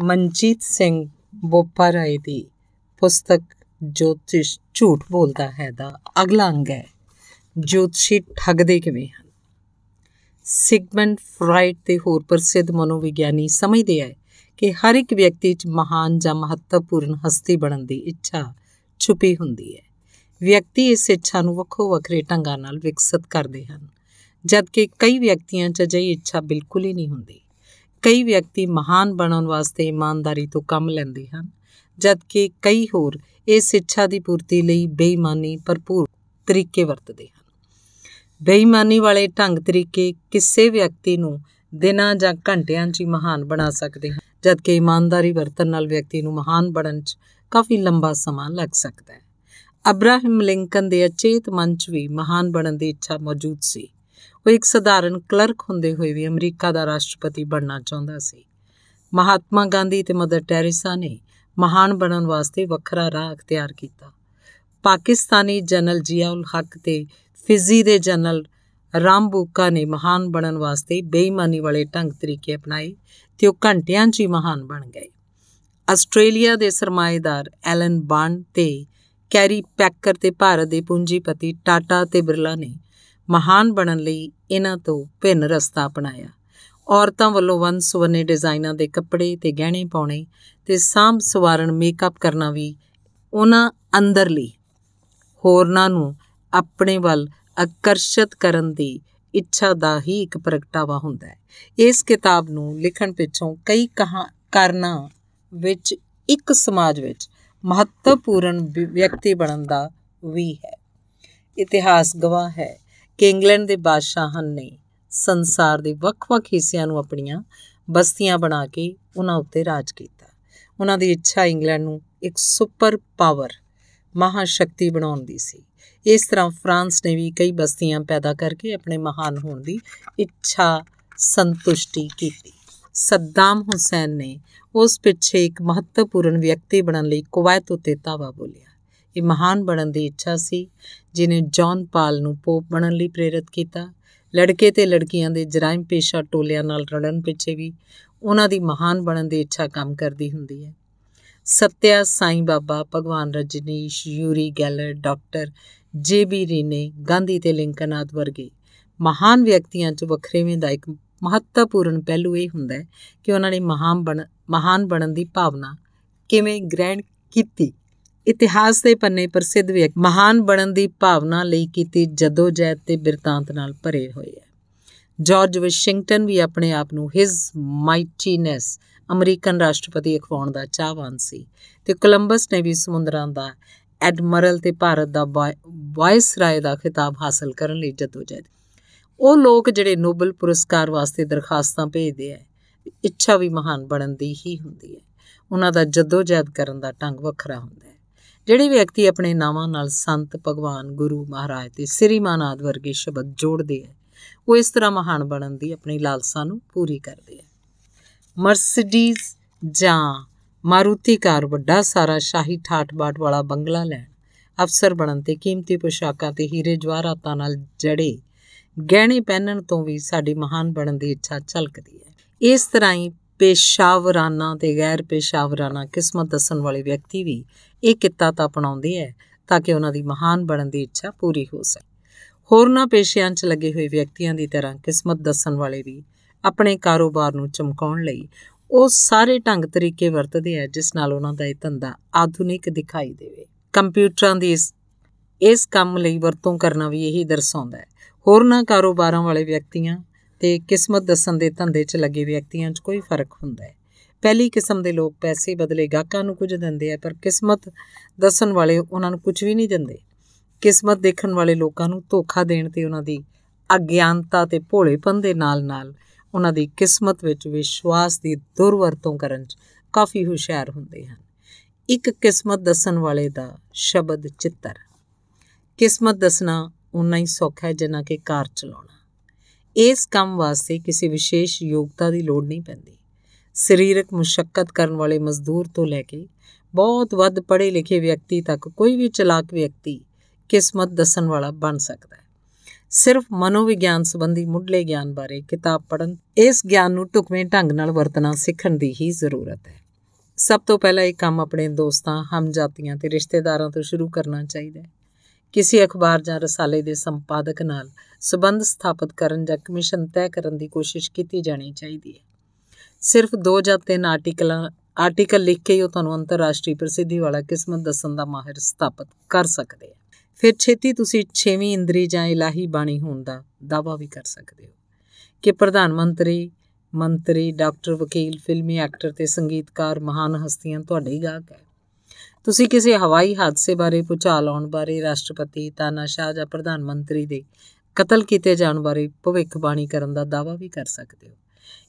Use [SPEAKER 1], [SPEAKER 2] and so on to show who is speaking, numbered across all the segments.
[SPEAKER 1] ਮਨਜੀਤ ਸਿੰਘ ਬੋਪਾਰਾਏ ਦੀ ਪੁਸਤਕ ਜੋਤਿਸ਼ ਝੂਠ ਬੋਲਦਾ ਹੈ ਦਾ ਅਗਲਾ ਅੰਗ ਹੈ ਜੋਤਸ਼ੀ ਠੱਗਦੇ ਕਿਵੇਂ ਹਨ ਸਿਗਮੰਡ ਫਰਾਇਡ ਤੇ ਹੋਰ ਪ੍ਰਸਿੱਧ ਮਨੋਵਿਗਿਆਨੀ ਸਮਝਦੇ ਆ ਕਿ ਹਰ ਇੱਕ ਵਿਅਕਤੀ 'ਚ ਮਹਾਨ ਜਾਂ ਮਹੱਤਵਪੂਰਨ ਹਸਤੀ ਬਣਨ ਦੀ ਇੱਛਾ ਛੁਪੀ ਹੁੰਦੀ ਹੈ ਵਿਅਕਤੀ ਇਸ ਇੱਛਾ ਨੂੰ ਵੱਖੋ ਵੱਖਰੇ ਢੰਗਾਂ ਨਾਲ ਵਿਕਸਿਤ ਕਰਦੇ ਹਨ ਜਦਕਿ ਕਈ ਵਿਅਕਤੀਆਂ 'ਚ ਅਜਿਹੀ ਇੱਛਾ ਬਿਲਕੁਲ ਹੀ ਨਹੀਂ ਹੁੰਦੀ ਕਈ ਵਿਅਕਤੀ ਮਹਾਨ ਬਣਨ ਵਾਸਤੇ ਇਮਾਨਦਾਰੀ ਤੋਂ ਕੰਮ ਲੈਂਦੇ ਹਨ ਜਦਕਿ ਕਈ ਹੋਰ ਇਸ ਸਿੱਖਿਆ ਦੀ ਪੂਰਤੀ ਲਈ ਬੇਈਮਾਨੀ ਭਰਪੂਰ ਤਰੀਕੇ ਵਰਤਦੇ ਹਨ ਬੇਈਮਾਨੀ ਵਾਲੇ ਢੰਗ ਤਰੀਕੇ ਕਿਸੇ ਵਿਅਕਤੀ ਨੂੰ ਦਿਨਾਂ ਜਾਂ ਘੰਟਿਆਂ 'ਚ ਮਹਾਨ ਬਣਾ ਸਕਦੇ ਹਨ ਜਦਕਿ ਇਮਾਨਦਾਰੀ ਵਰਤਨ ਨਾਲ ਵਿਅਕਤੀ ਨੂੰ ਮਹਾਨ ਬਣਨ 'ਚ ਕਾਫੀ ਲੰਬਾ ਸਮਾਂ ਲੱਗ ਸਕਦਾ ਹੈ ਅਬਰਾਹਮ ਲਿੰਕਨ ਦੇ ਅਚੇਤ ਮਨ 'ਚ ਵੀ ਮਹਾਨ ਬਣਨ ਦੀ ਇੱਛਾ ਮੌਜੂਦ ਸੀ ਉਹ ਇੱਕ ਸਧਾਰਨ ਕਲਰਕ ਹੁੰਦੇ ਹੋਏ ਵੀ ਅਮਰੀਕਾ ਦਾ ਰਾਸ਼ਟਰਪਤੀ ਬਣਨਾ ਚਾਹੁੰਦਾ ਸੀ ਮਹਾਤਮਾ ਗਾਂਧੀ ਤੇ ਮਦਰ ਟੈਰੇਸਾ ਨੇ ਮਹਾਨ ਬਣਨ ਵਾਸਤੇ ਵੱਖਰਾ ਰਾਹ ਅਖਤਿਆਰ ਕੀਤਾ ਪਾਕਿਸਤਾਨੀ ਜਨਰਲ ਜਿਆਉਲ ਹਕ ਤੇ ਫਿਜ਼ੀ ਦੇ ਜਨਰਲ ਰਾਮਬੂਕਾ ਨੇ ਮਹਾਨ ਬਣਨ ਵਾਸਤੇ ਬੇਈਮਾਨੀ ਵਾਲੇ ਢੰਗ ਤਰੀਕੇ ਅਪਣਾਏ ਤੇ ਉਹ ਘੰਟਿਆਂ 'ਚ ਹੀ ਮਹਾਨ ਬਣ ਗਏ ਆਸਟ੍ਰੇਲੀਆ ਦੇ ਸਰਮਾਏਦਾਰ ਐਲਨ ਬਾਂਡ ਤੇ ਕੈਰੀ ਪੈਕਰ ਤੇ ਭਾਰਤ ਦੇ ਪੂੰਜੀਪਤੀ ਟਾਟਾ ਤੇ ਬਿਰਲਾ ਨੇ ਮਹਾਨ ਬਣਨ ਲਈ ਇਹਨਾਂ ਤੋਂ ਭਿੰਨ ਰਸਤਾ ਅਪਣਾਇਆ ਔਰਤਾਂ ਵੱਲੋਂ ਵੰਨ ਸੁਵੰਨੇ ਡਿਜ਼ਾਈਨਾਂ ਦੇ ਕੱਪੜੇ ਤੇ ਗਹਿਣੇ ਪਾਉਣੇ ਤੇ ਸਾਂਭ ਸਵਾਰਣ ਮੇਕਅਪ ਕਰਨਾ ਵੀ ਉਹਨਾਂ ਅੰਦਰਲੀ ਹੋਰਨਾਂ ਨੂੰ ਆਪਣੇ ਵੱਲ ਆਕਰਸ਼ਿਤ ਕਰਨ ਦੀ ਇੱਛਾ ਦਾ ਹੀ ਇੱਕ ਪ੍ਰਗਟਾਵਾ ਹੁੰਦਾ ਹੈ ਇਸ ਕਿਤਾਬ ਨੂੰ ਲਿਖਣ ਪਿੱਛੋਂ ਕਈ ਕਹਾ ਕਰਨਾ ਵਿੱਚ ਇੱਕ ਸਮਾਜ ਵਿੱਚ ਮਹੱਤਵਪੂਰਨ ਵਿਅਕਤੀ ਬਣਨ ਦਾ ਵੀ ਹੈ ਇਤਿਹਾਸ ਗਵਾਹ ਹੈ ਕਿ ਇੰਗਲੈਂਡ ਦੇ ਬਾਦਸ਼ਾਹਾਂ ਨੇ ਸੰਸਾਰ ਦੇ ਵੱਖ-ਵੱਖ ਹਿੱਸਿਆਂ ਨੂੰ ਆਪਣੀਆਂ ਬਸਤੀਆਂ ਬਣਾ ਕੇ ਉਹਨਾਂ ਉੱਤੇ ਰਾਜ ਕੀਤਾ ਉਹਨਾਂ ਦੀ ਇੱਛਾ ਇੰਗਲੈਂਡ ਨੂੰ ਇੱਕ ਸੁਪਰ ਪਾਵਰ ਮਹਾ ਸ਼ਕਤੀ ਬਣਾਉਣ ਦੀ ਸੀ ਇਸ ਤਰ੍ਹਾਂ ਫਰਾਂਸ ਨੇ ਵੀ ਕਈ ਬਸਤੀਆਂ ਪੈਦਾ ਕਰਕੇ ਆਪਣੇ ਮਹਾਨ ਹੋਣ ਦੀ ਇੱਛਾ ਸੰਤੁਸ਼ਟੀ ਕੀਤੀ ਸੱਦਾਮ ਹੁਸੈਨ ਨੇ ਉਸ ਪਿੱਛੇ ਇੱਕ ਮਹੱਤਵਪੂਰਨ ਵਿਅਕਤੀ ਬਣਨ ਲਈ ਕੁਵੈਤ ਉਤੇ ਤਾਵਾ ਬੋਲਿਆ ਇਹ ਮਹਾਨ ਬਣਨ ਦੀ ਇੱਛਾ ਸੀ ਜਿਨੇ ਜੌਨ ਪਾਲ ਨੂੰ ਪੋਪ ਬਣਨ ਲਈ ਪ੍ਰੇਰਿਤ ਕੀਤਾ ਲੜਕੇ ਤੇ ਲੜਕੀਆਂ ਦੇ ਜਰਾਇਮ ਪੇਸ਼ਾ ਟੋਲਿਆਂ ਨਾਲ ਰੜਨ ਪਿੱਛੇ ਵੀ ਉਹਨਾਂ ਦੀ ਮਹਾਨ ਬਣਨ ਦੀ ਇੱਛਾ ਕੰਮ ਕਰਦੀ ਹੁੰਦੀ ਹੈ ਸਤਿਆ Sai Baba Bhagwan Rajneesh Uri Geller doctor J B Rhine Gandhi ਤੇ ਲਿੰਕਨ ਆਦ ਵਰਗੇ ਮਹਾਨ ਵਿਅਕਤੀਆਂ 'ਚ ਵੱਖਰੇਵੇਂ ਦਾ ਇੱਕ ਮਹੱਤਵਪੂਰਨ ਪਹਿਲੂ ਇਹ ਹੁੰਦਾ ਹੈ ਕਿ ਉਹਨਾਂ ਨੇ ਮਹਾਨ ਬਣ ਮਹਾਨ ਬਣਨ ਦੀ ਭਾਵਨਾ ਕਿਵੇਂ ਗ੍ਰਹਿਣ ਕੀਤੀ ਇਤਿਹਾਸ ਦੇ ਪੰਨੇ ਪ੍ਰਸਿੱਧ ਵਿਅਕ ਮਹਾਨ ਬਣਨ ਦੀ ਭਾਵਨਾ ਲਈ ਕੀਤੀ ਜਦੋਜਹਿਦ ਤੇ ਬਿਰਤਾਂਤ ਨਾਲ ਭਰੇ ਹੋਏ ਹੈ ਜਾਰਜ ਵਾਸ਼ਿੰਗਟਨ ਵੀ ਆਪਣੇ ਆਪ ਨੂੰ ਹਿਸ ਮਾਈਟੀਨੈਸ ਅਮਰੀਕਨ ਰਾਸ਼ਟਰਪਤੀ ਅਖਵਾਉਣ ਦਾ ਚਾਹਵਾਨ ਸੀ ਤੇ ਕੋਲੰਬਸ ਨੇ ਵੀ ਸਮੁੰਦਰਾਂ ਦਾ ਐਡਮਰਲ ਤੇ ਭਾਰਤ ਦਾ ਵਾਇਸ ਰਾਏ ਦਾ ਖਿਤਾਬ ਹਾਸਲ ਕਰਨ ਲਈ ਜਦੋਜਹਿਦ ਉਹ ਲੋਕ ਜਿਹੜੇ ਨੋਬਲ ਪੁਰਸਕਾਰ ਵਾਸਤੇ ਦਰਖਾਸਤਾਂ ਭੇਜਦੇ ਆ ਇੱਛਾ ਵੀ ਮਹਾਨ ਬਣਨ ਦੀ ਹੀ ਹੁੰਦੀ ਹੈ ਉਹਨਾਂ ਦਾ ਜਦੋਜਹਿਦ ਕਰਨ ਦਾ ਢੰਗ ਵੱਖਰਾ ਹੁੰਦਾ ਹੈ ਜਿਹੜੇ ਵਿਅਕਤੀ ਆਪਣੇ ਨਾਵਾਂ ਨਾਲ ਸੰਤ ਭਗਵਾਨ ਗੁਰੂ ਮਹਾਰਾਜ ਤੇ ਸ੍ਰੀ ਆਦ ਵਰਗੇ ਸ਼ਬਦ ਜੋੜਦੇ ਹੈ ਉਹ ਇਸ ਤਰ੍ਹਾਂ ਮਹਾਨ ਬਣਨ ਦੀ ਆਪਣੀ ਲਾਲਸਾ ਨੂੰ ਪੂਰੀ ਕਰਦੇ ਹੈ ਮਰਸੀਡੀਜ਼ ਜਾਂ ਮਾਰੂਤੀ ਕਾਰ ਵੱਡਾ ਸਾਰਾ ਸ਼ਾਹੀ ਠਾਠ-ਬਾਟ ਵਾਲਾ ਬੰਗਲਾ ਲੈਣ ਅਫਸਰ ਬਣਨ ਤੇ ਕੀਮਤੀ ਪੋਸ਼ਾਕਾਂ ਤੇ ਹੀਰੇ ਜਵਾਹਰਾਤਾਂ ਨਾਲ ਜੜੇ ਗਹਿਣੇ ਪਹਿਨਣ ਤੋਂ ਵੀ ਸਾਡੀ ਮਹਾਨ ਬਣਨ ਦੀ ਇੱਛਾ ਝਲਕਦੀ ਹੈ ਇਸ ਤਰ੍ਹਾਂ ਹੀ ਪੇਸ਼ਾਵਰਾਨਾ ਤੇ ਗੈਰ ਪੇਸ਼ਾਵਰਾਨਾ ਕਿਸਮਤ ਦੱਸਣ ਵਾਲੇ ਵਿਅਕਤੀ ਵੀ ਇਹ ਕਿੱਤਾ ਤਾਂ ਅਪਣਾਉਂਦੇ ਹੈ ਤਾਂ ਕਿ ਉਹਨਾਂ ਦੀ ਮਹਾਨ ਬਣਨ ਦੀ ਇੱਛਾ ਪੂਰੀ ਹੋ ਸਕੇ ਹੋਰਨਾਂ ਪੇਸ਼ਿਆਂ 'ਚ ਲੱਗੇ ਹੋਏ ਵਿਅਕਤੀਆਂ ਦੀ ਤਰ੍ਹਾਂ ਕਿਸਮਤ ਦੱਸਣ ਵਾਲੇ ਵੀ ਆਪਣੇ ਕਾਰੋਬਾਰ ਨੂੰ ਚਮਕਾਉਣ ਲਈ ਉਹ ਸਾਰੇ ਢੰਗ ਤਰੀਕੇ ਵਰਤਦੇ ਐ ਜਿਸ ਨਾਲ ਉਹਨਾਂ ਦਾ ਇਹ ਧੰਦਾ ਆਧੁਨਿਕ ਦਿਖਾਈ ਦੇਵੇ ਕੰਪਿਊਟਰਾਂ ਦੀ ਇਸ ਇਸ ਕੰਮ ਲਈ ਵਰਤੋਂ ਕਰਨਾ ਵੀ ਇਹੀ ਦਰਸਾਉਂਦਾ ਹੈ ਹੋਰਨਾਂ ਕਾਰੋਬਾਰਾਂ ਵਾਲੇ ਵਿਅਕਤੀਆਂ ਤੇ ਕਿਸਮਤ ਦੱਸਣ ਦੇ ਧੰਦੇ 'ਚ ਲੱਗੇ ਵਿਅਕਤੀਆਂ 'ਚ ਕੋਈ ਫਰਕ ਹੁੰਦਾ ਹੈ ਪਹਿਲੀ ਕਿਸਮ ਦੇ ਲੋਕ ਪੈਸੇ ਬਦਲੇ ਗਾਹਕਾਂ ਨੂੰ ਕੁਝ ਦਿੰਦੇ ਆ ਪਰ ਕਿਸਮਤ ਦੱਸਣ ਵਾਲੇ ਉਹਨਾਂ ਨੂੰ ਕੁਝ ਵੀ ਨਹੀਂ ਦਿੰਦੇ ਕਿਸਮਤ ਦੇਖਣ ਵਾਲੇ ਲੋਕਾਂ ਨੂੰ ਧੋਖਾ ਦੇਣ ਤੇ ਉਹਨਾਂ ਦੀ ਅਗਿਆਨਤਾ ਤੇ ਭੋਲੇਪਨ ਦੇ ਨਾਲ-ਨਾਲ ਉਹਨਾਂ ਦੀ ਕਿਸਮਤ ਵਿੱਚ ਵਿਸ਼ਵਾਸ ਦੀ ਦੁਰਵਰਤੋਂ ਕਰਨ 'ਚ ਕਾਫੀ ਹੁਸ਼ਿਆਰ ਹੁੰਦੇ ਹਨ ਇੱਕ ਕਿਸਮਤ ਦੱਸਣ ਵਾਲੇ ਦਾ ਸ਼ਬਦ ਚਿੱਤਰ ਕਿਸਮਤ ਦੱਸਣਾ ਉਨਾ ਹੀ ਸੌਖਾ ਹੈ ਜਿੰਨਾ ਕਿ ਕਾਰ ਚਲਾਉਣਾ ਇਸ ਕੰਮ ਵਾਸਤੇ ਕਿਸੇ ਵਿਸ਼ੇਸ਼ ਯੋਗਤਾ ਦੀ ਲੋੜ ਨਹੀਂ ਪੈਂਦੀ ਸਰੀਰਕ ਮੁਸ਼ਕਲ ਕਰਨ ਵਾਲੇ ਮਜ਼ਦੂਰ ਤੋਂ ਲੈ ਕੇ ਬਹੁਤ ਵੱਧ ਪੜ੍ਹੇ ਲਿਖੇ ਵਿਅਕਤੀ ਤੱਕ ਕੋਈ ਵੀ ਚਲਾਕ ਵਿਅਕਤੀ ਕਿਸਮਤ ਦੱਸਣ ਵਾਲਾ ਬਣ ਸਕਦਾ ਹੈ ਸਿਰਫ ਮਨੋਵਿਗਿਆਨ ਸੰਬੰਧੀ ਮੁੱਢਲੇ ਗਿਆਨ ਬਾਰੇ ਕਿਤਾਬ ਪੜਨ ਇਸ ਗਿਆਨ ਨੂੰ ਟੁਕਵੇਂ ਢੰਗ ਨਾਲ ਵਰਤਣਾ ਸਿੱਖਣ ਦੀ ਹੀ ਜ਼ਰੂਰਤ ਹੈ ਸਭ ਤੋਂ ਪਹਿਲਾਂ ਇਹ ਕੰਮ ਆਪਣੇ ਦੋਸਤਾਂ ਹਮਜਾਤੀਆਂ ਤੇ ਰਿਸ਼ਤੇਦਾਰਾਂ ਤੋਂ ਸ਼ੁਰੂ ਕਰਨਾ ਚਾਹੀਦਾ ਹੈ ਕਿਸੇ ਅਖਬਾਰ ਜਾਂ ਰਸਾਲੇ ਦੇ ਸੰਪਾਦਕ ਨਾਲ ਸਬੰਧ ਸਥਾਪਿਤ ਕਰਨ ਜਾਂ ਕਮਿਸ਼ਨ ਤੈਅ ਕਰਨ ਦੀ ਕੋਸ਼ਿਸ਼ ਕੀਤੀ ਜਾਣੀ ਚਾਹੀਦੀ ਹੈ ਸਿਰਫ ਦੋ ਜਾਂ ਤਿੰਨ ਆਰਟੀਕਲਾਂ ਆਰਟੀਕਲ ਲਿਖ ਕੇ ਹੀ ਉਹ ਤੁਹਾਨੂੰ ਅੰਤਰਰਾਸ਼ਟਰੀ ਪ੍ਰਸਿੱਧੀ ਵਾਲਾ ਕਿਸਮਤ ਦੱਸਣ ਦਾ ਮਾਹਿਰ ਸਥਾਪਿਤ ਕਰ ਸਕਦੇ ਆ ਫਿਰ ਛੇਤੀ ਤੁਸੀਂ 6ਵੀਂ ਇੰਦਰੀ ਜਾਂ ਇਲਾਹੀ ਬਾਣੀ ਹੋਣ ਦਾ ਦਾਵਾ ਵੀ ਕਰ ਸਕਦੇ ਹੋ ਕਿ ਪ੍ਰਧਾਨ ਮੰਤਰੀ ਮੰਤਰੀ ਡਾਕਟਰ ਵਕੀਲ ਫਿਲਮੀ ਐਕਟਰ ਤੇ ਸੰਗੀਤਕਾਰ ਮਹਾਨ ਹਸਤੀਆਂ ਤੁਹਾਡੇ ਗਾਹਕ ਹੈ ਤੁਸੀਂ ਕਿਸੇ ਹਵਾਈ ਹਾਦਸੇ ਬਾਰੇ ਪੁੱਛਾ ਆਉਣ ਬਾਰੇ ਰਾਸ਼ਟਰਪਤੀ ਤਾਨਾਸ਼ਾਹ ਜਾਂ ਪ੍ਰਧਾਨ ਮੰਤਰੀ ਦੇ ਕਤਲ ਕੀਤੇ ਜਾਣ ਬਾਰੇ ਭਵਿੱਖਬਾਣੀ ਕਰਨ ਦਾ ਦਾਵਾ ਵੀ ਕਰ ਸਕਦੇ ਹੋ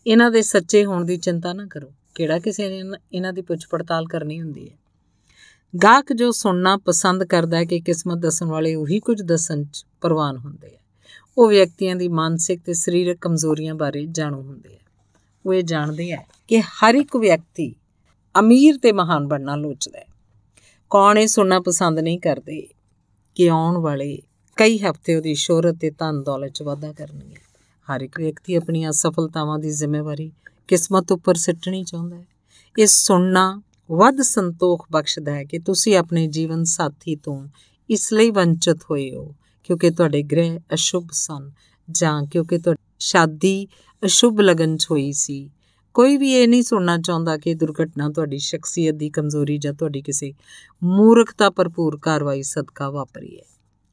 [SPEAKER 1] ਇਹਨਾਂ ਦੇ ਸੱਚੇ ਹੋਣ ਦੀ ਚਿੰਤਾ ਨਾ ਕਰੋ ਕਿਹੜਾ ਕਿਸੇ ਨੇ ਇਹਨਾਂ ਦੀ ਪੁੱਛ ਪੜਤਾਲ ਕਰਨੀ ਹੁੰਦੀ ਹੈ ਗਾਹਕ ਜੋ ਸੁਣਨਾ ਪਸੰਦ ਕਰਦਾ ਹੈ ਕਿ ਕਿਸਮਤ ਦੱਸਣ ਵਾਲੇ ਉਹੀ ਕੁਝ ਦੱਸਣ ਚ ਪ੍ਰਵਾਨ ਹੁੰਦੇ ਆ ਉਹ ਵਿਅਕਤੀਆਂ ਦੀ ਮਾਨਸਿਕ ਤੇ ਸਰੀਰਕ ਕਮਜ਼ੋਰੀਆਂ ਬਾਰੇ ਜਾਣੂ ਹੁੰਦੇ ਆ ਉਹ ਇਹ ਜਾਣਦੇ ਆ ਕਿ ਹਰ ਇੱਕ ਵਿਅਕਤੀ ਅਮੀਰ ਤੇ ਮਹਾਨ ਬਣਨਾ ਲੋਚਦਾ ਹੈ ਕੌਣ ਇਹ ਸੁਣਨਾ ਪਸੰਦ ਨਹੀਂ ਕਰਦੇ ਕਿ ਆਉਣ ਵਾਲੇ ਕਈ ਹਫ਼ਤੇ ਉਹਦੀ ਸ਼ੋਹਰਤ ਤੇ ਧਨ ਦੌਲਤ 'ਚ ਵਾਧਾ ਕਰਨਗੇ ਹਰ ਇੱਕ ਵਿਅਕਤੀ ਆਪਣੀਆਂ ਸਫਲਤਾਵਾਂ ਦੀ ਜ਼ਿੰਮੇਵਾਰੀ ਕਿਸਮਤ ਉੱਪਰ ਸਿੱਟਣੀ ਚਾਹੁੰਦਾ ਹੈ ਇਹ ਸੁਣਨਾ ਵੱਧ ਸੰਤੋਖ ਬਖਸ਼ਦਾ ਹੈ ਕਿ ਤੁਸੀਂ ਆਪਣੇ ਜੀਵਨ ਸਾਥੀ ਤੋਂ ਇਸ ਲਈ ਵੰਚਿਤ ਹੋਏ ਹੋ ਕਿਉਂਕਿ ਤੁਹਾਡੇ ਗ੍ਰਹਿ ਅਸ਼ੁਭ ਸਨ ਜਾਂ ਕਿਉਂਕਿ ਤੁਹਾਡੀ ਸ਼ਾਦੀ ਅਸ਼ੁਭ ਲਗਨ ਚ ਹੋਈ ਸੀ ਕੋਈ ਵੀ ਇਹ ਨਹੀਂ ਸੁਣਨਾ ਚਾਹੁੰਦਾ ਕਿ ਦੁਰਘਟਨਾ ਤੁਹਾਡੀ ਸ਼ਖਸੀਅਤ ਦੀ ਕਮਜ਼ੋਰੀ ਜਾਂ ਤੁਹਾਡੀ ਕਿਸੇ ਮੂਰਖਤਾ ਭਰਪੂਰ ਕਾਰਵਾਈ ਸਦਕਾ ਵਾਪਰੀ ਹੈ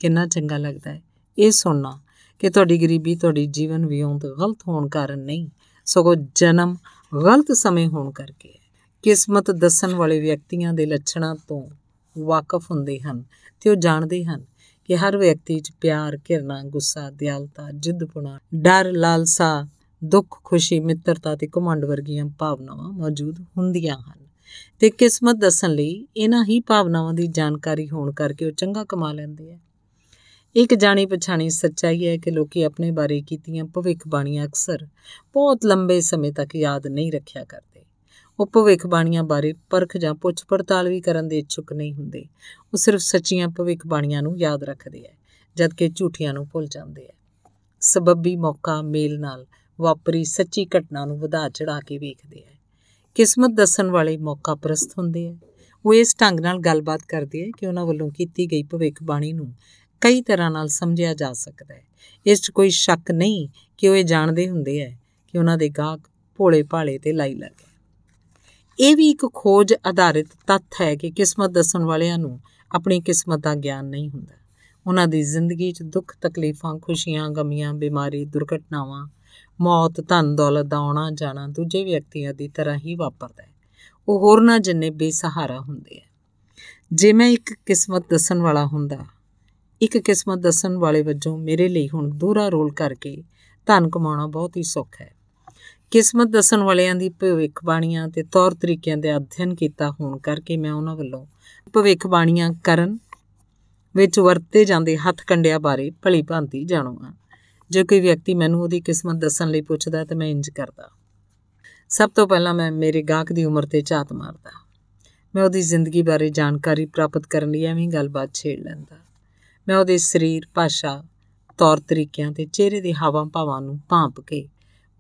[SPEAKER 1] ਕਿੰਨਾ ਚੰਗਾ ਲੱਗਦਾ ਹੈ ਇਹ ਸੁਣਨਾ ਕਿ ਤੁਹਾਡੀ ਗਰੀਬੀ ਤੁਹਾਡੀ ਜੀਵਨ ਵਿਉਂਤ ਗਲਤ ਹੋਣ ਕਾਰਨ ਨਹੀਂ ਸਗੋਂ ਜਨਮ ਗਲਤ ਸਮੇਂ ਹੋਣ ਕਰਕੇ ਹੈ ਕਿਸਮਤ ਦੱਸਣ ਵਾਲੇ ਵਿਅਕਤੀਆਂ ਦੇ ਲੱਛਣਾਂ ਤੋਂ ਵਾਕਫ ਹੁੰਦੇ ਹਨ ਤੇ ਉਹ ਜਾਣਦੇ ਹਨ ਕਿ ਹਰ ਵਿਅਕਤੀ 'ਚ ਪਿਆਰ, ਘਿਰਣਾ, ਗੁੱਸਾ, ਦਿਆਲਤਾ, ਪੁਣਾ, ਡਰ, ਲਾਲਸਾ ਦੁੱਖ ਖੁਸ਼ੀ ਮਿੱਤਰਤਾ ਤੇ ਕਮੰਡ ਵਰਗੀਆਂ ਭਾਵਨਾਵਾਂ ਮੌਜੂਦ ਹੁੰਦੀਆਂ ਹਨ ਤੇ ਕਿਸਮਤ ਦੱਸਣ ਲਈ ਇਹਨਾਂ ਹੀ ਭਾਵਨਾਵਾਂ ਦੀ ਜਾਣਕਾਰੀ ਹੋਣ ਕਰਕੇ ਉਹ ਚੰਗਾ ਕਮਾ ਲੈਂਦੇ ਆ ਇੱਕ ਜਾਣੀ ਪਛਾਣੀ ਸੱਚਾਈ ਹੈ ਕਿ ਲੋਕੀ ਆਪਣੇ ਬਾਰੇ ਕੀਤੀਆਂ ਭਵਿੱਖਬਾਣੀਆਂ ਅਕਸਰ ਬਹੁਤ ਲੰਬੇ ਸਮੇਂ ਤੱਕ ਯਾਦ ਨਹੀਂ ਰੱਖਿਆ ਕਰਦੇ ਉਹ ਭਵਿੱਖਬਾਣੀਆਂ ਬਾਰੇ ਪਰਖ ਜਾਂ ਪੁੱਛ ਪੜਤਾਲ ਵੀ ਕਰਨ ਦੇ ਇੱਛੁਕ ਨਹੀਂ ਹੁੰਦੇ ਉਹ ਸਿਰਫ ਸੱਚੀਆਂ ਭਵਿੱਖਬਾਣੀਆਂ ਨੂੰ ਯਾਦ ਰੱਖਦੇ ਆ ਜਦਕਿ ਝੂਠੀਆਂ ਨੂੰ ਭੁੱਲ ਜਾਂਦੇ ਆ ਸਬੱਬੀ ਮੌਕਾ ਮੇਲ ਨਾਲ ਵਾਪਰੀ ਸੱਚੀ ਘਟਨਾ ਨੂੰ ਵਧਾ ਚੜਾ ਕੇ ਵੇਖਦੇ ਆ ਕਿਸਮਤ ਦੱਸਣ ਵਾਲੇ ਮੌਕਾ ਪ੍ਰਸਤ ਹੁੰਦੇ ਆ ਉਹ ਇਸ ਢੰਗ ਨਾਲ ਗੱਲਬਾਤ ਕਰਦੇ ਆ ਕਿ ਉਹਨਾਂ ਵੱਲੋਂ ਕੀਤੀ ਗਈ ਭਵਿੱਖ ਬਾਣੀ ਨੂੰ ਕਈ ਤਰ੍ਹਾਂ ਨਾਲ ਸਮਝਿਆ ਜਾ ਸਕਦਾ ਹੈ ਇਸ 'ਚ ਕੋਈ ਸ਼ੱਕ ਨਹੀਂ ਕਿ ਉਹ ਇਹ ਜਾਣਦੇ ਹੁੰਦੇ ਆ ਕਿ ਉਹਨਾਂ ਦੇ ਗਾਹਕ ਭੋਲੇ ਭਾਲੇ ਤੇ ਲਾਈ ਲੱਗੇ ਇਹ ਵੀ ਇੱਕ ਖੋਜ ਆਧਾਰਿਤ ਤੱਥ ਹੈ ਕਿ ਕਿਸਮਤ ਦੱਸਣ ਵਾਲਿਆਂ ਨੂੰ ਆਪਣੀ ਕਿਸਮਤ ਦਾ ਗਿਆਨ ਨਹੀਂ ਹੁੰਦਾ ਉਹਨਾਂ ਦੀ ਜ਼ਿੰਦਗੀ 'ਚ ਦੁੱਖ ਤਕਲੀਫਾਂ ਖੁਸ਼ੀਆਂ ਗਮੀਆਂ ਬਿਮਾਰੀ ਦੁਰਘਟਨਾਵਾਂ ਮੌਤ ਧਨ ਦੌਲਤ ਦਾ ਆਉਣਾ ਜਾਣਾ ਦੂਜੇ ਵਿਅਕਤੀਆਂ ਦੀ ਤਰ੍ਹਾਂ ਹੀ ਵਾਪਰਦਾ ਹੈ ਉਹ ਹੋਰ ਨਾ ਜਿੰਨੇ ਬੇਸਹਾਰਾ ਹੁੰਦੇ ਆ ਜੇ ਮੈਂ ਇੱਕ ਕਿਸਮਤ ਦੱਸਣ ਵਾਲਾ ਹੁੰਦਾ ਇੱਕ ਕਿਸਮਤ ਦੱਸਣ ਵਾਲੇ ਵਜੋਂ ਮੇਰੇ ਲਈ ਹੁਣ ਦੂਰਾ ਰੋਲ ਕਰਕੇ ਧਨ ਕਮਾਉਣਾ ਬਹੁਤ ਹੀ ਸੌਖ ਹੈ ਕਿਸਮਤ ਦੱਸਣ ਵਾਲਿਆਂ ਦੀ ਭਵਿੱਖ ਬਾਣੀਆਂ ਤੇ ਤੌਰ ਤਰੀਕਿਆਂ ਦੇ ਅਧਿਐਨ ਕੀਤਾ ਹੋਣ ਕਰਕੇ ਮੈਂ ਉਹਨਾਂ ਵੱਲੋਂ ਭਵਿੱਖ ਬਾਣੀਆਂ ਕਰਨ ਵਿੱਚ ਵਰਤੇ ਜਾਂਦੇ ਹੱਥ ਕੰਡਿਆਂ ਬਾਰੇ ਭਲੀ ਭਾਂਤੀ ਜਾਣੂ ਹਾਂ ਜੇ ਕੋਈ ਵਿਅਕਤੀ ਮੈਨੂੰ ਉਹਦੀ ਕਿਸਮਤ ਦੱਸਣ ਲਈ ਪੁੱਛਦਾ ਤਾਂ ਮੈਂ ਇੰਜ ਕਰਦਾ ਸਭ ਤੋਂ ਪਹਿਲਾਂ ਮੈਂ ਮੇਰੇ ਗਾਹਕ ਦੀ ਉਮਰ ਤੇ ਝਾਤ ਮਾਰਦਾ ਮੈਂ ਉਹਦੀ ਜ਼ਿੰਦਗੀ ਬਾਰੇ ਜਾਣਕਾਰੀ ਪ੍ਰਾਪਤ ਕਰਨ ਲਈ ਐਵੇਂ ਗੱਲਬਾਤ ਛੇੜ ਲੈਂਦਾ ਮੈਂ ਉਹਦੇ ਸਰੀਰ ਭਾਸ਼ਾ ਤੌਰ ਤਰੀਕਿਆਂ ਤੇ ਚਿਹਰੇ ਦੇ ਹਾਵਾਂ ਭਾਵਾਂ ਨੂੰ ਭਾਂਪ ਕੇ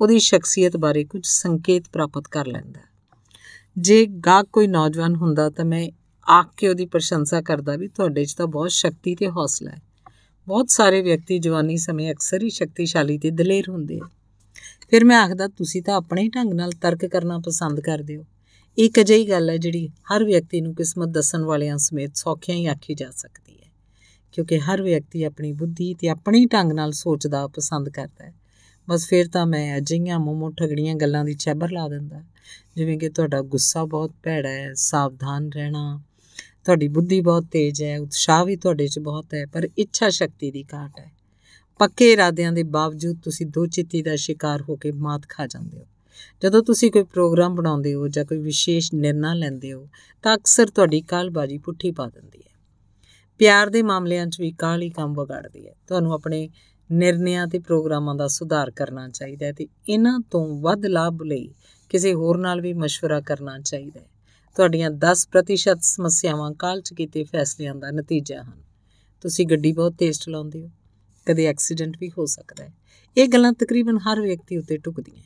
[SPEAKER 1] ਉਹਦੀ ਸ਼ਖਸੀਅਤ ਬਾਰੇ ਕੁਝ ਸੰਕੇਤ ਪ੍ਰਾਪਤ ਕਰ ਲੈਂਦਾ ਜੇ ਗਾਹਕ ਕੋਈ ਨੌਜਵਾਨ ਹੁੰਦਾ ਤਾਂ ਮੈਂ ਆਖ ਕੇ ਉਹਦੀ ਪ੍ਰਸ਼ੰਸਾ ਕਰਦਾ ਵੀ ਤੁਹਾਡੇ 'ਚ ਤਾਂ ਬਹੁਤ ਸ਼ਕਤੀ ਤੇ ਹੌਸਲਾ ਹੈ ਬਹੁਤ ਸਾਰੇ ਵਿਅਕਤੀ ਜਵਾਨੀ ਸਮੇਂ ਅਕਸਰ ਹੀ ਸ਼ਕਤੀਸ਼ਾਲੀ ਤੇ ਦਲੇਰ ਹੁੰਦੇ ਆ ਫਿਰ ਮੈਂ ਆਖਦਾ ਤੁਸੀਂ ਤਾਂ ਆਪਣੇ ਢੰਗ ਨਾਲ ਤਰਕ ਕਰਨਾ ਪਸੰਦ ਕਰਦੇ ਹੋ ਇੱਕ ਅਜਿਹੀ ਗੱਲ ਹੈ ਜਿਹੜੀ ਹਰ ਵਿਅਕਤੀ ਨੂੰ ਕਿਸਮਤ ਦੱਸਣ ਵਾਲਿਆਂ ਸਮੇਤ ਸੌਖਿਆਂ ਹੀ ਆਖੀ ਜਾ ਸਕਦੀ ਹੈ ਕਿਉਂਕਿ ਹਰ ਵਿਅਕਤੀ ਆਪਣੀ ਬੁੱਧੀ ਤੇ ਆਪਣੇ ਢੰਗ ਨਾਲ ਸੋਚਦਾ ਪਸੰਦ ਕਰਦਾ ਹੈ ਬਸ ਫਿਰ ਤਾਂ ਮੈਂ ਅਜਿਹੀਆਂ ਮੋਮੋ ਠਗੜੀਆਂ ਗੱਲਾਂ ਦੀ ਚੈਬਰ ਲਾ ਦਿੰਦਾ ਜਿਵੇਂ ਕਿ ਤੁਹਾਡਾ ਗੁੱਸਾ ਬਹੁਤ ਭੈੜਾ ਹੈ ਸਾਵਧਾਨ ਰਹਿਣਾ ਤੁਹਾਡੀ ਬੁੱਧੀ ਬਹੁਤ ਤੇਜ਼ ਹੈ ਉਤਸ਼ਾਹ ਵੀ ਤੁਹਾਡੇ 'ਚ ਬਹੁਤ ਹੈ ਪਰ ਇੱਛਾ ਸ਼ਕਤੀ ਦੀ ਘਾਟ ਹੈ ਪੱਕੇ ਇਰਾਦਿਆਂ ਦੇ ਬਾਵਜੂਦ ਤੁਸੀਂ ਦੋ ਚਿੱਤੀ ਦਾ ਸ਼ਿਕਾਰ ਹੋ ਕੇ ਮਾਤ ਖਾ ਜਾਂਦੇ ਹੋ ਜਦੋਂ ਤੁਸੀਂ ਕੋਈ ਪ੍ਰੋਗਰਾਮ ਬਣਾਉਂਦੇ ਹੋ ਜਾਂ ਕੋਈ ਵਿਸ਼ੇਸ਼ ਨਿਰਣਾ ਲੈਂਦੇ ਹੋ ਤਾਂ ਅਕਸਰ ਤੁਹਾਡੀ ਕਾਲਬਾਜੀ ਪੁੱਠੀ ਪਾ ਦਿੰਦੀ ਹੈ ਪਿਆਰ ਦੇ ਮਾਮਲਿਆਂ 'ਚ ਵੀ ਕਾਹਲੀ ਕੰਮ ਵਿਗਾੜਦੀ ਹੈ ਤੁਹਾਨੂੰ ਆਪਣੇ ਨਿਰਣਿਆਂ ਤੇ ਪ੍ਰੋਗਰਾਮਾਂ ਦਾ ਸੁਧਾਰ ਕਰਨਾ ਚਾਹੀਦਾ ਹੈ ਤੇ ਇਹਨਾਂ ਤੋਂ ਵੱਧ ਲਾਭ ਲਈ ਕਿਸੇ ਹੋਰ ਨਾਲ ਵੀ مشورہ ਕਰਨਾ ਚਾਹੀਦਾ ਹੈ ਤੁਹਾਡੀਆਂ 10% ਸਮੱਸਿਆਵਾਂ ਚ ਕੀਤੇ ਫੈਸਲਿਆਂ ਦਾ ਨਤੀਜਾ ਹਨ ਤੁਸੀਂ ਗੱਡੀ ਬਹੁਤ ਤੇਜ਼ ਚਲਾਉਂਦੇ ਹੋ ਕਦੇ ਐਕਸੀਡੈਂਟ ਵੀ ਹੋ ਸਕਦਾ ਹੈ ਇਹ ਗੱਲਾਂ ਤਕਰੀਬਨ ਹਰ ਵਿਅਕਤੀ ਉੱਤੇ ਟੁਕਦੀਆਂ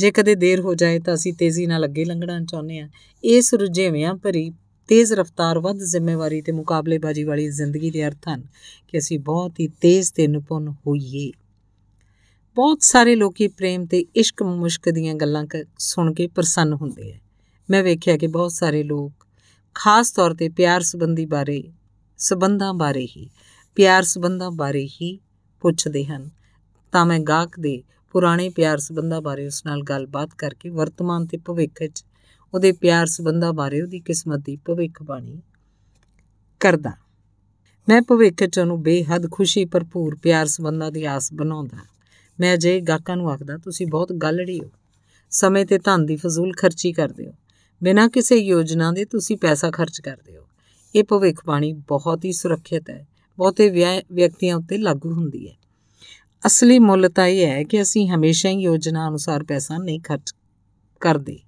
[SPEAKER 1] ਜੇ ਕਦੇ ਦੇਰ ਹੋ ਜਾਏ ਤਾਂ ਅਸੀਂ ਤੇਜ਼ੀ ਨਾਲ ਅੱਗੇ ਲੰਘਣਾ ਚਾਹੁੰਦੇ ਹਾਂ ਇਸ ਰੁਝੇਵਿਆਂ ਭਰੀ ਤੇਜ਼ ਰਫ਼ਤਾਰ ਵੱਧ ਜ਼ਿੰਮੇਵਾਰੀ ਤੇ ਮੁਕਾਬਲੇਬਾਜ਼ੀ ਵਾਲੀ ਜ਼ਿੰਦਗੀ ਦੇ ਅਰਥ ਹਨ ਕਿ ਅਸੀਂ ਬਹੁਤ ਹੀ ਤੇਜ਼ ਤੇ ਨਿਪੁੰਨ ਹੋਈਏ ਬਹੁਤ ਸਾਰੇ ਲੋਕੀ ਪ੍ਰੇਮ ਤੇ ਇਸ਼ਕ ਮੁਸ਼ਕ ਦੀਆਂ ਗੱਲਾਂ ਸੁਣ ਕੇ ਪ੍ਰਸੰਨ ਹੁੰਦੇ ਆ ਮੈਂ ਵੇਖਿਆ ਕਿ ਬਹੁਤ ਸਾਰੇ ਲੋਕ ਖਾਸ ਤੌਰ ਤੇ ਪਿਆਰ ਸੰਬੰਧੀ ਬਾਰੇ ਸਬੰਧਾਂ ਬਾਰੇ ਹੀ ਪਿਆਰ ਸੰਬੰਧਾਂ ਬਾਰੇ ਹੀ ਪੁੱਛਦੇ ਹਨ ਤਾਂ ਮੈਂ ਗਾਹਕ ਦੇ ਪੁਰਾਣੇ ਪਿਆਰ ਸੰਬੰਧਾਂ ਬਾਰੇ ਉਸ ਨਾਲ ਗੱਲਬਾਤ ਕਰਕੇ ਵਰਤਮਾਨ ਤੇ ਭਵਿੱਖ 'ਚ ਉਹਦੇ ਪਿਆਰ ਸੰਬੰਧਾਂ ਬਾਰੇ ਉਹਦੀ ਕਿਸਮਤ ਦੀ ਭਵਿੱਖਬਾਣੀ ਕਰਦਾ ਮੈਂ ਭਵਿੱਖ 'ਚ ਉਹਨੂੰ ਬੇਹੱਦ ਖੁਸ਼ੀ ਭਰਪੂਰ ਪਿਆਰ ਸੰਬੰਧਾਂ ਦੀ ਆਸ ਬਣਾਉਂਦਾ ਮੈਂ ਅਜੇ ਗਾਹਕਾਂ ਨੂੰ ਆਖਦਾ ਤੁਸੀਂ ਬਹੁਤ ਗੱਲੜੀ ਹੋ ਸਮੇਂ ਤੇ ਧੰਨ ਦੀ ਫਜ਼ੂਲ ਖਰਚੀ ਕਰਦੇ ਹੋ ਬਿਨਾਂ ਕਿਸੇ ਯੋਜਨਾ ਦੇ ਤੁਸੀਂ ਪੈਸਾ ਖਰਚ ਕਰਦੇ ਹੋ ਇਹ ਭਵਿੱਖ ਬਾਣੀ ਬਹੁਤ ਹੀ ਸੁਰੱਖਿਅਤ ਹੈ ਬਹੁਤੇ ਵਿਅਕਤੀਆਂ ਉੱਤੇ ਲਾਗੂ ਹੁੰਦੀ ਹੈ ਅਸਲੀ ਮੁੱਲ ਤਾਂ ਇਹ ਹੈ ਕਿ ਅਸੀਂ ਹਮੇਸ਼ਾ ਹੀ ਯੋਜਨਾ ਅਨੁਸਾਰ ਪੈਸਾ ਨਹੀਂ ਖਰਚ ਕਰਦੇ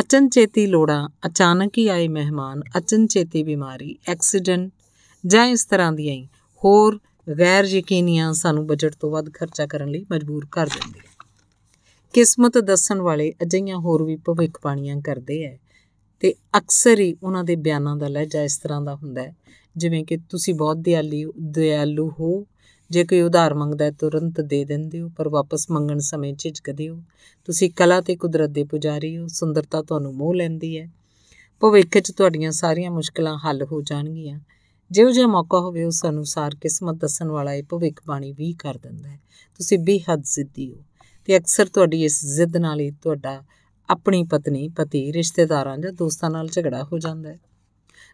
[SPEAKER 1] ਅਚਨਚੇਤੀ ਲੋੜਾਂ ਅਚਾਨਕ ਹੀ ਆਏ ਮਹਿਮਾਨ ਅਚਨਚੇਤੀ ਬਿਮਾਰੀ ਐਕਸੀਡੈਂਟ ਜਾਂ ਇਸ ਤਰ੍ਹਾਂ ਦੀਆਂ ਹੋਰ ਗੈਰ ਯਕੀਨੀਆਂ ਸਾਨੂੰ ਬਜਟ ਤੋਂ ਵੱਧ ਖਰਚਾ ਕਰਨ ਲਈ ਮਜਬੂਰ ਕਰ ਦਿੰਦੀਆਂ ਕਿਸਮਤ ਦੱਸਣ ਵਾਲੇ ਅਜਿਹੀਆਂ ਹੋਰ ਵੀ ਭਵਿੱਖਬਾਣੀਆਂ ਕਰਦੇ ਐ ਤੇ ਅਕਸਰ ਹੀ ਉਹਨਾਂ ਦੇ ਬਿਆਨਾਂ ਦਾ ਲਹਿਜਾ ਇਸ ਤਰ੍ਹਾਂ ਦਾ ਹੁੰਦਾ ਹੈ ਜਿਵੇਂ ਕਿ ਤੁਸੀਂ ਬਹੁਤ ਦਿਆਲੀ ਦਿਆਲੂ ਹੋ ਜੇ ਕੋਈ ਉਧਾਰ ਮੰਗਦਾ ਹੈ ਤੁਰੰਤ ਦੇ ਦਿੰਦੇ ਹੋ ਪਰ ਵਾਪਸ ਮੰਗਣ ਸਮੇਂ ਝਿਜਕਦੇ ਹੋ ਤੁਸੀਂ ਕਲਾ ਤੇ ਕੁਦਰਤ ਦੇ ਪੁਜਾਰੀ ਹੋ ਸੁੰਦਰਤਾ ਤੁਹਾਨੂੰ ਮੋਹ ਲੈਂਦੀ ਹੈ ਭਵਿੱਖ 'ਚ ਤੁਹਾਡੀਆਂ ਸਾਰੀਆਂ ਮੁਸ਼ਕਲਾਂ ਹੱਲ ਹੋ ਜਾਣਗੀਆਂ ਜਿਉਂ ਜਿਹਾ ਮੌਕਾ ਹੋਵੇ ਉਸ ਅਨੁਸਾਰ ਕਿਸਮਤ ਦੱਸਣ ਵਾਲਾ ਇਹ ਭਵਿੱਖ ਬਾਣੀ ਵੀ ਕਰ ਦਿੰਦਾ ਹੈ ਤੁਸੀਂ ਬੇਹੱਦ ਜ਼ਿੱਦੀ ਹੋ ਤੇ ਅਕਸਰ ਤੁਹਾਡੀ ਇਸ ਜ਼ਿੱਦ ਨਾਲ ਹੀ ਤੁਹਾਡਾ ਆਪਣੀ ਪਤਨੀ ਪਤੀ ਰਿਸ਼ਤੇਦਾਰਾਂ ਜਾਂ ਦੋਸਤਾਂ ਨਾਲ ਝਗੜਾ ਹੋ ਜਾਂਦਾ ਹੈ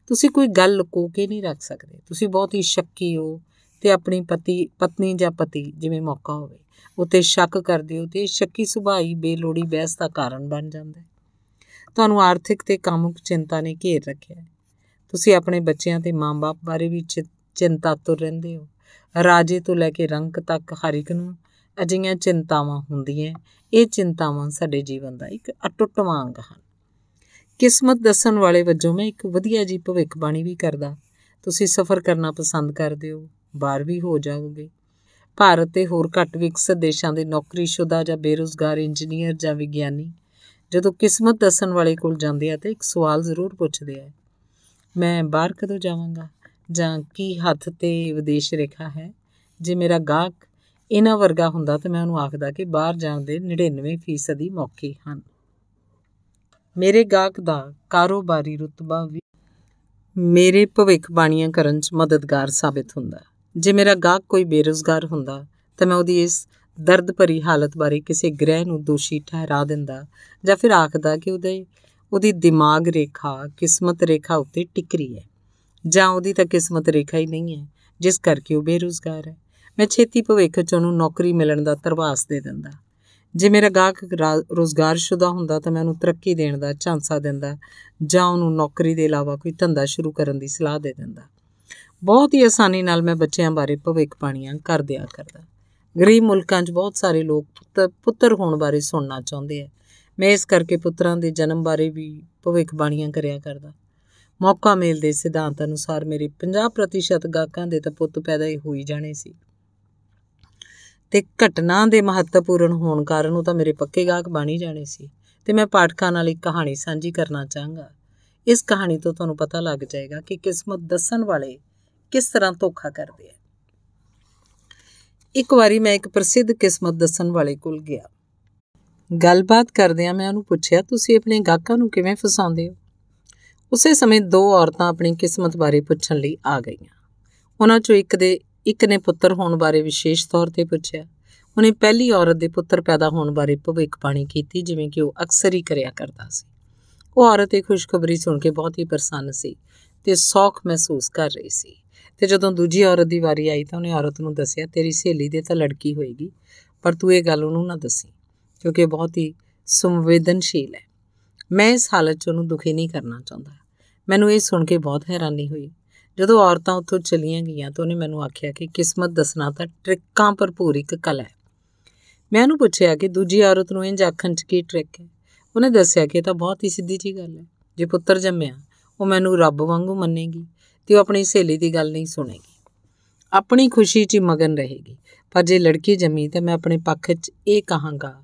[SPEAKER 1] ਤੁਸੀਂ ਕੋਈ ਗੱਲ ਲੁਕੋ ਕੇ ਨਹੀਂ ਰੱਖ ਸਕਦੇ ਤੁਸੀਂ ਬਹੁਤ ਹੀ ਸ਼ੱਕੀ ਹੋ ਤੇ ਆਪਣੀ ਪਤੀ ਪਤਨੀ ਜਾਂ ਪਤੀ ਜਿਵੇਂ ਮੌਕਾ ਹੋਵੇ ਉਤੇ ਸ਼ੱਕ ਕਰਦੇ ਹੋ ਤੇ ਸ਼ੱਕੀ ਸੁਭਾਈ ਬੇਲੋੜੀ ਬਹਿਸ ਦਾ ਕਾਰਨ ਬਣ ਜਾਂਦਾ ਹੈ ਤੁਹਾਨੂੰ ਆਰਥਿਕ ਤੇ ਕਾਮੁਕ ਚਿੰਤਾ ਨੇ ਘੇਰ ਰੱਖਿਆ ਹੈ ਤੁਸੀਂ ਆਪਣੇ ਬੱਚਿਆਂ ਤੇ ਮਾਂ-ਬਾਪ ਬਾਰੇ ਵੀ ਚਿੰਤਾਤੁਰ ਰਹਿੰਦੇ ਹੋ ਰਾਜੇ ਤੋਂ ਲੈ ਕੇ ਰੰਕ ਤੱਕ ਹਰ ਇੱਕ ਨੂੰ ਅਜਿਹੀਆਂ ਚਿੰਤਾਵਾਂ ਹੁੰਦੀਆਂ ਇਹ ਚਿੰਤਾਵਾਂ ਸਾਡੇ ਜੀਵਨ ਦਾ ਇੱਕ ਅਟੁੱਟ ਵਾਂਗ ਹਨ ਕਿਸਮਤ ਦੱਸਣ ਵਾਲੇ ਵਜੋਂ ਮੈਂ ਇੱਕ ਵਧੀਆ ਜੀ ਭਵਿੱਖਬਾਣੀ ਵੀ ਕਰਦਾ ਤੁਸੀਂ ਸਫ਼ਰ ਕਰਨਾ ਪਸੰਦ ਕਰਦੇ ਹੋ ਬਾਹਰ ਵੀ ਹੋ ਜਾਓਗੇ ਭਾਰਤ ਤੇ ਹੋਰ ਘੱਟ ਵਿਕਸਿਤ ਦੇਸ਼ਾਂ ਦੇ ਨੌਕਰੀਸ਼ੁਦਾ ਜਾਂ ਬੇਰੋਜ਼ਗਾਰ ਇੰਜੀਨੀਅਰ ਜਾਂ ਵਿਗਿਆਨੀ ਜਦੋਂ ਕਿਸਮਤ ਦੱਸਣ ਵਾਲੇ ਕੋਲ ਜਾਂਦੇ ਆ ਤਾਂ ਇੱਕ ਸਵਾਲ ਜ਼ਰੂਰ ਪੁੱਛਦੇ ਆ ਮੈਂ ਬਾਹਰ ਕਦੋਂ ਜਾਵਾਂਗਾ ਜਾਂ ਕੀ ਹੱਥ ਤੇ ਵਿਦੇਸ਼ ਰੇਖਾ ਹੈ ਜੇ ਮੇਰਾ ਗਾਹਕ ਇਹਨਾਂ ਵਰਗਾ ਹੁੰਦਾ ਤਾਂ ਮੈਂ ਉਹਨੂੰ ਆਖਦਾ ਕਿ ਬਾਹਰ ਜਾਣ ਦੇ 99% ਦੀ ਮੌਕੇ ਹਨ ਮੇਰੇ ਗਾਹਕ ਦਾ ਕਾਰੋਬਾਰੀ ਰੁਤਬਾ ਵੀ ਮੇਰੇ ਭਵਿੱਖ ਬਾਣੀਆਂ ਕਰਨ 'ਚ ਮਦਦਗਾਰ ਸਾਬਤ ਹੁੰਦਾ ਜੇ ਮੇਰਾ ਗਾਹਕ ਕੋਈ ਬੇਰੋਜ਼ਗਾਰ ਹੁੰਦਾ ਤਾਂ ਮੈਂ ਉਹਦੀ ਇਸ ਦਰਦ ਭਰੀ ਹਾਲਤ ਬਾਰੇ ਕਿਸੇ ਗ੍ਰਹਿ ਨੂੰ ਦੋਸ਼ੀ ਠਹਿਰਾ ਦਿੰਦਾ ਜਾਂ ਫਿਰ ਆਖਦਾ ਕਿ ਉਹਦੇ ਉਹਦੀ ਦਿਮਾਗ ਰੇਖਾ ਕਿਸਮਤ ਰੇਖਾ ਉੱਤੇ ਟਿਕਰੀ ਹੈ ਜਾਂ ਉਹਦੀ ਤਾਂ ਕਿਸਮਤ ਰੇਖਾ ਹੀ ਨਹੀਂ ਹੈ ਜਿਸ ਕਰਕੇ ਉਹ ਬੇਰੋਜ਼ਗਾਰ ਹੈ ਮੈਂ ਛੇਤੀ ਭਵਿੱਖ 'ਚ ਉਹਨੂੰ ਨੌਕਰੀ ਮਿਲਣ ਦਾ ਤਰਵਾਸ ਦੇ ਦਿੰਦਾ ਜੇ ਮੇਰਾ ਗਾਹਕ ਰੋਜ਼ਗਾਰਸ਼ੁਦਾ ਹੁੰਦਾ ਤਾਂ ਮੈਂ ਉਹਨੂੰ ਤਰੱਕੀ ਦੇਣ ਦਾ ਝਾਂਸਾ ਦਿੰਦਾ ਜਾਂ ਉਹਨੂੰ ਨੌਕਰੀ ਦੇ ਇਲਾਵਾ ਕੋਈ ਧੰਦਾ ਸ਼ੁਰੂ ਕਰਨ ਦੀ ਸਲਾਹ ਦੇ ਦਿੰਦਾ ਬਹੁਤ ਹੀ ਆਸਾਨੀ ਨਾਲ ਮੈਂ ਬੱਚਿਆਂ ਬਾਰੇ ਭਵਿੱਖ ਬਾਣੀਆਂ ਕਰ ਦਿਆ ਕਰਦਾ ਗਰੀਬ ਮੁਲਕਾਂ 'ਚ ਬਹੁਤ ਸਾਰੇ ਲੋਕ ਪੁੱਤਰ ਹੋਣ ਬਾਰੇ ਸੁਣਨਾ ਚਾਹੁੰਦੇ ਆ ਮੈਂ ਇਸ ਕਰਕੇ ਪੁੱਤਰਾਂ ਦੇ ਜਨਮ ਬਾਰੇ ਵੀ ਭਵਿੱਖ ਬਾਣੀਆਂ ਕਰਿਆ ਕਰਦਾ ਮੌਕਾ ਮੇਲ ਦੇ ਸਿਧਾਂਤ ਅਨੁਸਾਰ ਮੇਰੇ 50% ਗਾਹਕਾਂ ਦੇ ਤਾਂ ਪੁੱਤ ਪੈਦਾ ਹੀ ਹੋਈ ਜਾਣੇ ਸੀ ਤੇ ਘਟਨਾ ਦੇ ਮਹੱਤਵਪੂਰਨ ਹੋਣ ਕਾਰਨ ਉਹ ਤਾਂ ਮੇਰੇ ਪੱਕੇ ਗਾਹਕ ਬਣ ਹੀ ਜਾਣੇ ਸੀ ਤੇ ਮੈਂ ਪਾਠਕਾਂ ਨਾਲ ਇੱਕ ਕਹਾਣੀ ਸਾਂਝੀ ਕਰਨਾ ਚਾਹਾਂਗਾ ਇਸ ਕਹਾਣੀ ਤੋਂ ਤੁਹਾਨੂੰ ਪਤਾ ਲੱਗ ਜਾਏਗਾ ਕਿ ਕਿਸਮਤ ਦੱਸਣ ਵਾਲੇ ਕਿਸ ਤਰ੍ਹਾਂ ਧੋਖਾ ਕਰਦੇ ਆ ਇੱਕ ਵਾਰੀ ਮੈਂ ਇੱਕ ਪ੍ਰਸਿੱਧ ਕਿਸਮਤ ਦੱਸਣ ਵਾਲੇ ਕੋਲ ਗਿਆ ਗੱਲਬਾਤ ਕਰਦਿਆਂ ਮੈਂ ਉਹਨੂੰ ਪੁੱਛਿਆ ਤੁਸੀਂ ਆਪਣੇ ਗਾਹਕਾਂ ਨੂੰ ਕਿਵੇਂ ਫਸਾਉਂਦੇ ਹੋ ਉਸੇ ਸਮੇਂ ਦੋ ਔਰਤਾਂ ਆਪਣੀ ਕਿਸਮਤ ਬਾਰੇ ਪੁੱਛਣ ਲਈ ਆ ਗਈਆਂ ਉਹਨਾਂ ਚੋਂ ਇੱਕ ਦੇ ਇੱਕ ਨੇ ਪੁੱਤਰ ਹੋਣ ਬਾਰੇ ਵਿਸ਼ੇਸ਼ ਤੌਰ ਤੇ ਪੁੱਛਿਆ ਉਹਨੇ ਪਹਿਲੀ ਔਰਤ ਦੇ ਪੁੱਤਰ ਪੈਦਾ ਹੋਣ ਬਾਰੇ ਭਵਿੱਖਬਾਣੀ ਕੀਤੀ ਜਿਵੇਂ ਕਿ ਉਹ ਅਕਸਰ ਹੀ ਕਰਿਆ ਕਰਦਾ ਸੀ ਉਹ ਔਰਤ ਇਹ ਖੁਸ਼ਖਬਰੀ ਸੁਣ ਕੇ ਬਹੁਤ ਹੀ ਪ੍ਰਸੰਨ ਸੀ ਤੇ ਸੌਖ ਮਹਿਸੂਸ ਕਰ ਰਹੀ ਸੀ ਤੇ ਜਦੋਂ ਦੂਜੀ ਔਰਤ ਦੀ ਵਾਰੀ ਆਈ ਤਾਂ ਉਹਨੇ ਔਰਤ ਨੂੰ ਦੱਸਿਆ ਤੇਰੀ ਸਹੇਲੀ ਦੇ ਤਾਂ ਲੜਕੀ ਹੋਏਗੀ ਪਰ ਤੂੰ ਇਹ ਗੱਲ ਉਹਨੂੰ ਨਾ ਦੱਸੀ ਕਿਉਂਕਿ ਇਹ ਬਹੁਤ ਹੀ ਸੰਵੇਦਨਸ਼ੀਲ ਹੈ ਮੈਂ ਇਸ ਹਾਲਤ 'ਚ ਉਹਨੂੰ ਦੁਖੀ ਨਹੀਂ ਕਰਨਾ ਚਾਹੁੰਦਾ ਮੈਨੂੰ ਇਹ ਸੁਣ ਕੇ ਬਹੁਤ ਹੈਰਾਨੀ ਹੋਈ ਜਦੋਂ ਔਰਤਾਂ ਉੱਥੋਂ ਚਲੀਆਂ ਗਈਆਂ ਤਾਂ ਉਹਨੇ ਮੈਨੂੰ ਆਖਿਆ ਕਿ ਕਿਸਮਤ ਦੱਸਣਾ ਤਾਂ ਟ੍ਰਿਕਾਂ ਭਰਪੂਰ ਇੱਕ ਕਲਾ ਹੈ ਮੈਂ ਉਹਨੂੰ ਪੁੱਛਿਆ ਕਿ ਦੂਜੀ ਔਰਤ ਨੂੰ ਇੰਜ ਆਖਣ 'ਚ ਕੀ ਟ੍ਰਿਕ ਹੈ ਉਹਨੇ ਦੱਸਿਆ ਕਿ ਇਹ ਤਾਂ ਬਹੁਤ ਹੀ ਸਿੱਧੀ ਜੀ ਗੱਲ ਹੈ ਜੇ ਪੁੱਤਰ ਜੰਮਿਆ ਉਹ ਮੈਨੂੰ ਰੱਬ ਵਾਂਗੂ ਮੰਨੇਗੀ ਤੇ ਉਹ ਆਪਣੀ ਸਹੇਲੀ ਦੀ ਗੱਲ ਨਹੀਂ ਸੁਣੇਗੀ ਆਪਣੀ ਖੁਸ਼ੀ 'ਚ ਮਗਨ ਰਹੇਗੀ ਪਰ ਜੇ ਲੜਕੀ ਜੰਮੀ ਤਾਂ ਮੈਂ ਆਪਣੇ ਪੱਖ 'ਚ ਇਹ ਕਹਾਂਗਾ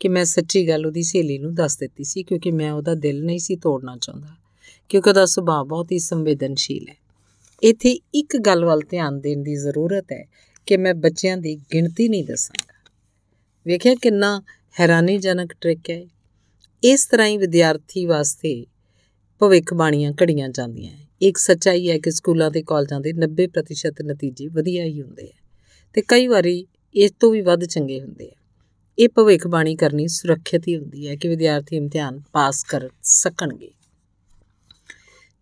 [SPEAKER 1] ਕਿ ਮੈਂ ਸੱਚੀ ਗੱਲ ਉਹਦੀ ਸਹੇਲੀ ਨੂੰ ਦੱਸ ਦਿੱਤੀ ਸੀ ਕਿਉਂਕਿ ਮੈਂ ਉਹਦਾ ਦਿਲ ਨਹੀਂ ਸੀ ਤੋੜਨਾ ਚਾਹੁੰਦਾ ਕਿਉਂਕਿ ਉਹਦਾ ਸੁਭਾਅ ਬਹੁਤ ਹੀ ਸੰਵੇਦਨਸ਼ੀਲ ਹੈ ਇੱਥੇ ਇੱਕ ਗੱਲ ਵੱਲ ਧਿਆਨ ਦੇਣ ਦੀ ਜ਼ਰੂਰਤ ਹੈ ਕਿ ਮੈਂ ਬੱਚਿਆਂ ਦੀ ਗਿਣਤੀ ਨਹੀਂ ਦੱਸਾਂਗਾ ਵੇਖਿਆ ਕਿੰਨਾ ਹੈਰਾਨੀਜਨਕ ਟ੍ਰਿਕ ਹੈ ਇਸ ਤਰ੍ਹਾਂ ਹੀ ਵਿਦਿਆਰਥੀ ਵਾਸਤੇ ਭਵਿੱਖ ਬਾਣੀਆਂ ਘੜੀਆਂ ਜਾਂਦੀਆਂ ਹੈ ਇੱਕ ਸੱਚਾਈ ਹੈ ਕਿ ਸਕੂਲਾਂ ਤੇ ਕਾਲਜਾਂ ਦੇ 90% ਨਤੀਜੇ ਵਧੀਆ ਹੀ ਹੁੰਦੇ ਆ ਤੇ ਕਈ ਵਾਰੀ ਇਸ ਤੋਂ ਵੀ ਵੱਧ ਚੰਗੇ ਹੁੰਦੇ ਆ ਇਹ ਭਵਿੱਖ ਬਾਣੀ ਕਰਨੀ ਸੁਰੱਖਿਅਤ ਹੀ ਹੁੰਦੀ ਹੈ ਕਿ ਵਿਦਿਆਰਥੀ ਇਮਤਿਹਾਨ ਪਾਸ ਕਰ ਸਕਣਗੇ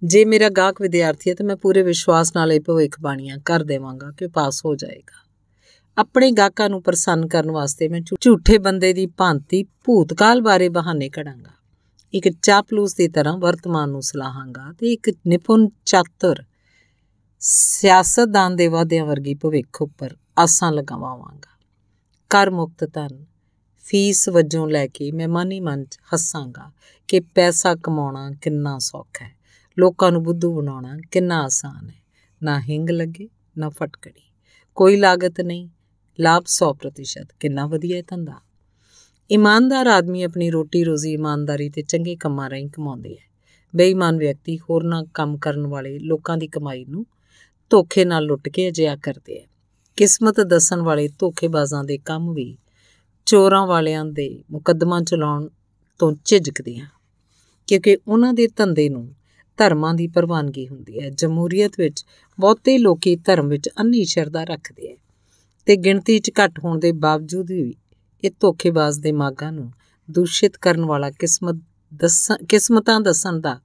[SPEAKER 1] ਜੇ ਮੇਰਾ ਗਾਹਕ ਵਿਦਿਆਰਥੀ ਹੈ ਤਾਂ ਮੈਂ ਪੂਰੇ ਵਿਸ਼ਵਾਸ ਨਾਲ ਇਹ ਭਵਿੱਖ ਬਾਣੀਆਂ ਕਰ ਦੇਵਾਂਗਾ ਕਿ ਪਾਸ ਹੋ ਜਾਏਗਾ ਆਪਣੇ ਗਾਹਕਾਂ ਨੂੰ ਪ੍ਰਸੰਨ ਕਰਨ ਵਾਸਤੇ ਮੈਂ ਝੂਠੇ ਬੰਦੇ ਦੀ ਭਾਂਤੀ ਭੂਤਕਾਲ ਬਾਰੇ ਬਹਾਨੇ ਕਢਾਂਗਾ ਇੱਕ ਚਾਪਲੂਸ ਦੀ ਤਰ੍ਹਾਂ ਵਰਤਮਾਨ ਨੂੰ ਸਲਾਹਾਂਗਾ ਤੇ ਇੱਕ ਨਿਪੁੰਨ ਚਾਤਰ ਸਿਆਸਤਦਾਨ ਦੇ ਵਾਅਦਿਆਂ ਵਰਗੀ ਭਵਿੱਖ ਉੱਪਰ ਆਸਾਂ ਲਗਾਵਾਂਗਾ ਕਰ ਮੁਕਤ ਤਨ ਫੀਸ ਵਜੋਂ ਲੈ ਕੇ ਮੈਂ ਮਨ ਹੀ ਮਨ ਹੱਸਾਂਗਾ ਕਿ ਪੈਸਾ ਕਮਾਉਣਾ ਕਿੰਨਾ ਸੌਖਾ ਹੈ ਲੋਕਾਂ ਨੂੰ ਬੁੱਧੂ ਬਣਾਉਣਾ ਕਿੰਨਾ ਆਸਾਨ ਹੈ ਨਾ ਹਿੰਗ ਲੱਗੇ ਨਾ ਫਟਕੜੀ ਕੋਈ ਲਾਗਤ ਨਹੀਂ ਲਾਭ 100% ਕਿੰਨਾ ਵਧੀਆ ਧੰਦਾ ਇਮਾਨਦਾਰ ਆਦਮੀ ਆਪਣੀ ਰੋਟੀ ਰੋਜ਼ੀ ਇਮਾਨਦਾਰੀ ਤੇ ਚੰਗੇ ਕੰਮਾਂ ਰਾਹੀਂ ਕਮਾਉਂਦੇ ਹੈ ਬੇਈਮਾਨ ਵਿਅਕਤੀ ਨਾ ਕੰਮ ਕਰਨ ਵਾਲੇ ਲੋਕਾਂ ਦੀ ਕਮਾਈ ਨੂੰ ਧੋਖੇ ਨਾਲ ਲੁੱਟ ਕੇ ਜਿਆ ਕਰਦੇ ਹੈ ਕਿਸਮਤ ਦੱਸਣ ਵਾਲੇ ਧੋਖੇਬਾਜ਼ਾਂ ਦੇ ਕੰਮ ਵੀ ਚੋਰਾਂ ਵਾਲਿਆਂ ਦੇ ਮੁਕੱਦਮਾ ਚਲਾਉਣ ਤੋਂ ਝਿਜਕਦੇ ਆ ਕਿਉਂਕਿ ਉਹਨਾਂ ਦੇ ਧੰਦੇ ਨੂੰ ਧਰਮਾਂ ਦੀ ਪ੍ਰਵਾਨਗੀ ਹੁੰਦੀ ਹੈ ਜਮਹੂਰੀਅਤ ਵਿੱਚ ਬਹੁਤੇ ਲੋਕੀ ਧਰਮ ਵਿੱਚ ਅੰਨੀ ਸ਼ਰਧਾ ਰੱਖਦੇ ਆ ਤੇ ਗਿਣਤੀ 'ਚ ਘੱਟ ਹੋਣ ਦੇ ਬਾਵਜੂਦ ਵੀ ਇਹ ਧੋਖੇਬਾਜ਼ ਦੇ ਮਾਗਾਂ ਨੂੰ ਦੂਸ਼ਿਤ ਕਰਨ ਵਾਲਾ ਕਿਸਮਤ ਦੱਸਾਂ ਕਿਸਮਤਾਂ ਦੱਸਣ ਦਾ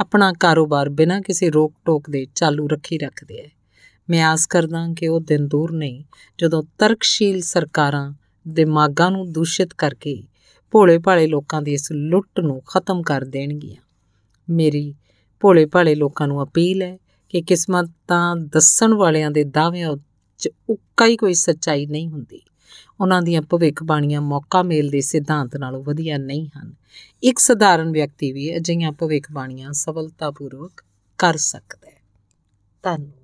[SPEAKER 1] ਆਪਣਾ ਕਾਰੋਬਾਰ ਬਿਨਾਂ ਕਿਸੇ ਰੋਕ ਟੋਕ ਦੇ ਚਾਲੂ ਰੱਖੀ ਰੱਖਦੇ ਆ ਮੈਂ ਆਸ ਕਰਦਾ ਕਿ ਉਹ ਦਿਨ ਦੂਰ ਨਹੀਂ ਜਦੋਂ ਤਰਕਸ਼ੀਲ ਸਰਕਾਰਾਂ ਦਿਮਾਗਾਂ ਨੂੰ ਦੂਸ਼ਿਤ ਕਰਕੇ ਭੋਲੇ ਭਾਲੇ ਲੋਕਾਂ ਦੀ ਇਸ ਲੁੱਟ ਨੂੰ ਖਤਮ ਕਰ ਦੇਣਗੀਆਂ ਮੇਰੀ ਭੋਲੇ ਭਾਲੇ ਲੋਕਾਂ ਨੂੰ ਅਪੀਲ ਹੈ ਕਿ ਕਿਸਮਤ ਤਾਂ ਦੱਸਣ ਵਾਲਿਆਂ ਦੇ ਦਾਅਵਿਆਂ 'ਚ ਉੱਕਾ ਹੀ ਕੋਈ ਸੱਚਾਈ ਨਹੀਂ ਹੁੰਦੀ ਉਹਨਾਂ ਦੀਆਂ ਭਵਿੱਖ ਬਾਣੀਆਂ ਮੌਕਾ ਮੇਲ ਦੇ ਸਿਧਾਂਤ ਨਾਲੋਂ ਵਧੀਆ ਨਹੀਂ ਹਨ ਇੱਕ ਸਧਾਰਨ ਵਿਅਕਤੀ ਵੀ ਅਜਿਹੀਆਂ ਭਵਿੱਖ ਬਾਣੀਆਂ ਸਫਲਤਾਪੂਰਵਕ ਕਰ ਸਕਦਾ ਹੈ ਧੰਨਵਾਦ